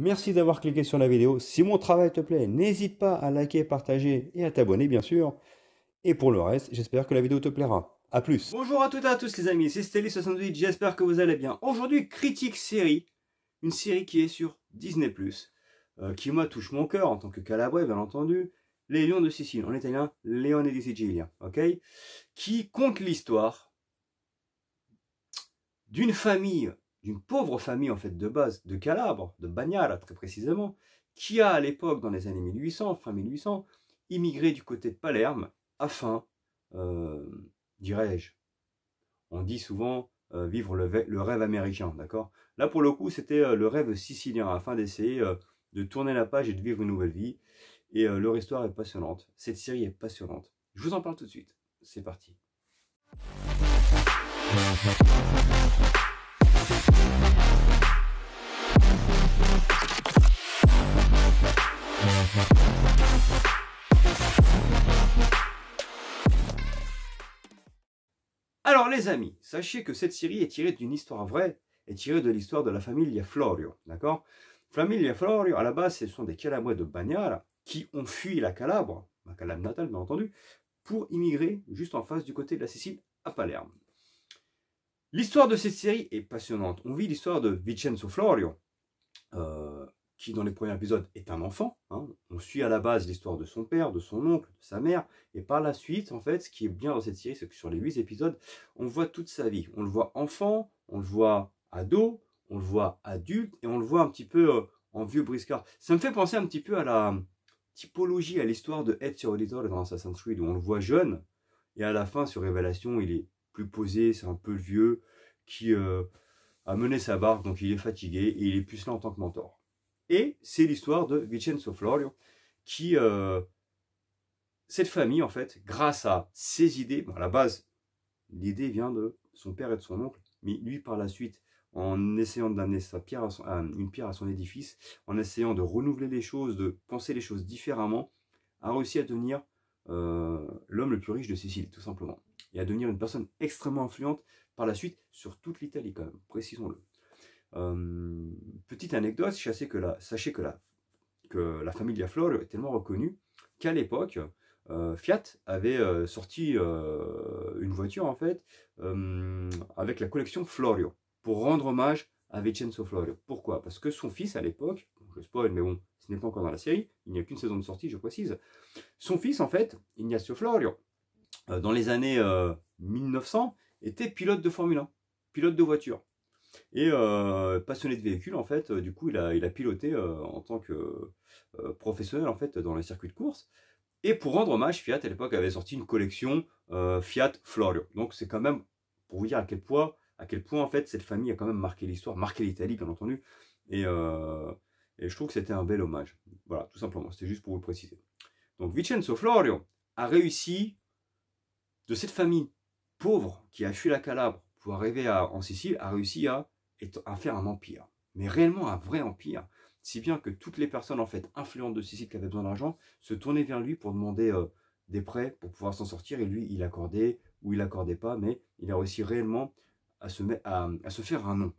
Merci d'avoir cliqué sur la vidéo. Si mon travail te plaît, n'hésite pas à liker, partager et à t'abonner bien sûr. Et pour le reste, j'espère que la vidéo te plaira. A plus Bonjour à toutes et à tous les amis, c'est Stelly68, j'espère que vous allez bien. Aujourd'hui, critique série, une série qui est sur Disney+, euh, qui moi touche mon cœur en tant que Calabrais bien entendu, Les Lions de Sicile, en italien, Léon et Sicilia, ok Qui compte l'histoire d'une famille pauvre famille en fait de base, de Calabre, de Bagnara très précisément, qui a à l'époque, dans les années 1800, fin 1800, immigré du côté de Palerme afin, euh, dirais-je, on dit souvent euh, vivre le, rêve américain, d'accord Là pour le coup c'était euh, le rêve sicilien afin d'essayer de tourner la page et de vivre une nouvelle vie. Et leur histoire est passionnante, cette série est passionnante. Je vous en parle tout de suite, c'est parti. Alors les amis, sachez que cette série est tirée d'une histoire vraie, est tirée de l'histoire de la famille Florio, d'accord Famille Florio, à la base, ce sont des Calabres de Bagnara qui ont fui la Calabre, ma Calabre natale bien entendu, pour immigrer juste en face du côté de la Sicile à Palerme. L'histoire de cette série est passionnante. On vit l'histoire de Vincenzo Florio, euh, qui dans les premiers épisodes est un enfant. Hein. On suit à la base l'histoire de son père, de son oncle, de sa mère. Et par la suite, en fait, ce qui est bien dans cette série, c'est que sur les huit épisodes, on voit toute sa vie. On le voit enfant, on le voit ado, on le voit adulte, et on le voit un petit peu euh, en vieux briscard. Ça me fait penser un petit peu à la typologie, à l'histoire de Ed sur dans Assassin's Creed, où on le voit jeune, et à la fin, sur Révélation, il est plus posé, c'est un peu vieux qui euh, a mené sa barque, donc il est fatigué et il est plus là en tant que mentor. Et c'est l'histoire de Vincenzo Florio qui, euh, cette famille en fait, grâce à ses idées, à la base, l'idée vient de son père et de son oncle, mais lui par la suite, en essayant d'amener pierre à une pierre à son édifice, en essayant de renouveler les choses, de penser les choses différemment, a réussi à devenir euh, l'homme le plus riche de Sicile, tout simplement et à devenir une personne extrêmement influente par la suite sur toute l'Italie quand même, précisons-le. Euh, petite anecdote, sachez que la, sachez que la, que la famille Flore est tellement reconnue qu'à l'époque, euh, Fiat avait euh, sorti une voiture en fait avec la collection Florio pour rendre hommage à Vincenzo Florio. Pourquoi Parce que son fils à l'époque, je spoil mais bon, ce n'est pas encore dans la série, il n'y a qu'une saison de sortie je précise, son fils en fait, Ignacio Florio, euh, dans les années 1900, euh, était pilote de Formule 1, pilote de voiture. Et euh, passionné de véhicules, en fait, du coup, il a, il a piloté en tant que professionnel, en fait, dans les circuit de course. Et pour rendre hommage, Fiat, à l'époque, avait sorti une collection Fiat Florio. Donc, c'est quand même, pour vous dire à quel point, à quel point, en fait, cette famille a quand même marqué l'histoire, marqué l'Italie, bien entendu. Et, et je trouve que c'était un bel hommage. Voilà, tout simplement, c'était juste pour vous le préciser. Donc, Vincenzo Florio a réussi de cette famille pauvre qui a fui la Calabre pour arriver en Sicile a réussi à, à faire un empire, mais réellement un vrai empire, si bien que toutes les personnes en fait influentes de Sicile qui avaient besoin d'argent se tournaient vers lui pour demander euh, des prêts pour pouvoir s'en sortir et lui il accordait ou il accordait pas, mais il a réussi réellement à se, faire un nom.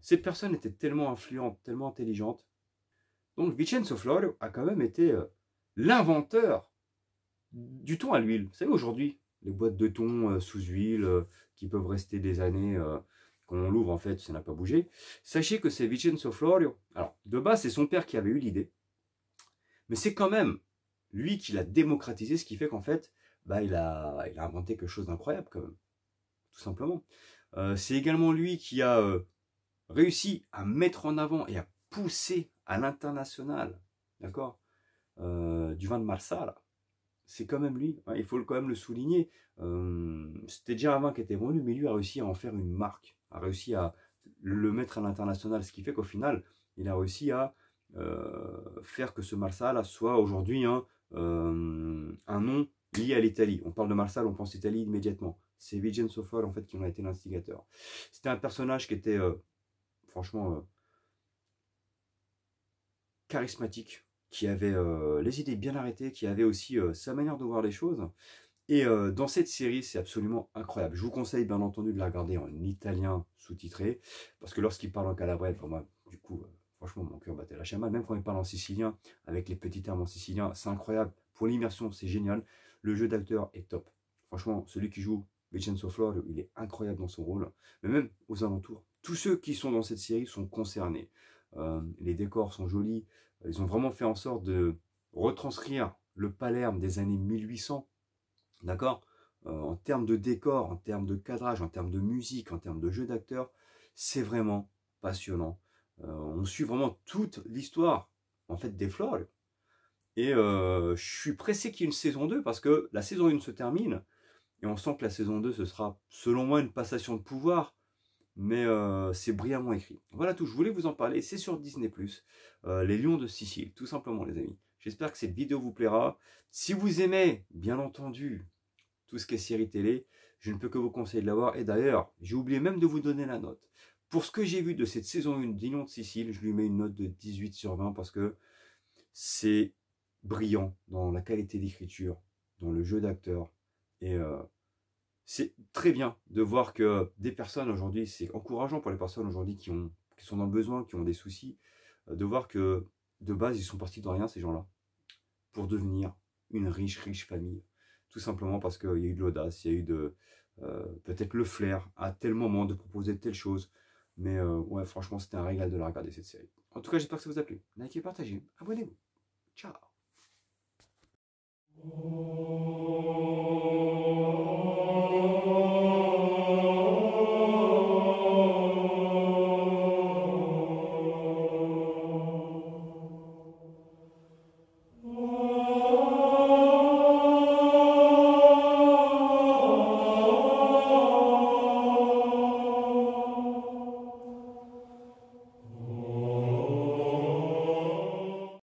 Cette personne était tellement influente, tellement intelligente. Donc Vincenzo Florio a quand même été euh, l'inventeur du thon à l'huile. Vous savez, aujourd'hui, les boîtes de thon euh, sous huile euh, qui peuvent rester des années, euh, quand on l'ouvre, en fait, ça n'a pas bougé. Sachez que c'est Vincenzo Florio. Alors, de base, c'est son père qui avait eu l'idée. Mais c'est quand même lui qui l'a démocratisé, ce qui fait qu'en fait, bah, il, a, il a inventé quelque chose d'incroyable, quand même. Tout simplement. c'est également lui qui a réussi à mettre en avant et à pousser à l'international, d'accord, du vin de Marsala c'est quand même lui. Hein, il faut quand même le souligner. Euh, c'était déjà qui était bon, mais lui a réussi à en faire une marque, a réussi à le mettre à l'international, ce qui fait qu'au final, il a réussi à euh, faire que ce Marsala soit aujourd'hui hein, euh, un nom lié à l'Italie. On parle de Marsala, on pense Italie immédiatement. C'est Vigen en fait qui en a été l'instigateur. C'était un personnage qui était franchement charismatique, qui avait euh, les idées bien arrêtées, qui avait aussi euh, sa manière de voir les choses. Et euh, dans cette série, c'est absolument incroyable. Je vous conseille bien entendu de la regarder en italien sous-titré, parce que lorsqu'il parle en calabrais, pour moi, du coup, franchement, mon cœur battait la chamade. Même quand il parle en sicilien, avec les petits termes en sicilien, c'est incroyable. Pour l'immersion, c'est génial. Le jeu d'acteur est top. Franchement, celui qui joue Vincenzo Florio, il est incroyable dans son rôle, mais même aux alentours. Tous ceux qui sont dans cette série sont concernés. les décors sont jolis, ils ont vraiment fait en sorte de retranscrire le Palerme des années 1800, d'accord euh, En termes de décor, en termes de cadrage, en termes de musique, en termes de jeu d'acteurs, c'est vraiment passionnant. Euh, on suit vraiment toute l'histoire, en fait, des Flores. Et euh, je suis pressé qu'il y ait une saison 2 parce que la saison 1 se termine et on sent que la saison 2, ce sera, selon moi, une passation de pouvoir mais euh, c'est brillamment écrit. Voilà tout, je voulais vous en parler, c'est sur Disney+, Plus. Euh, les Lions de Sicile, tout simplement les amis. J'espère que cette vidéo vous plaira. Si vous aimez, bien entendu, tout ce qui est série télé, je ne peux que vous conseiller de l'avoir. Et d'ailleurs, j'ai oublié même de vous donner la note. Pour ce que j'ai vu de cette saison 1 des Lions de Sicile, je lui mets une note de 18 sur 20 parce que c'est brillant dans la qualité d'écriture, dans le jeu d'acteur et... Euh, c'est très bien de voir que des personnes aujourd'hui, c'est encourageant pour les personnes aujourd'hui qui, sont dans le besoin, qui ont des soucis, euh, de voir que de base, ils sont partis de rien, ces gens-là, pour devenir une riche, riche famille. Tout simplement parce qu'il y a eu de l'audace, il y a eu de euh, peut-être le flair à tel moment de proposer telle chose. Mais euh, ouais, franchement, c'était un régal de la regarder, cette série. En tout cas, j'espère que ça vous a plu. Likez, partagez, abonnez-vous. Ciao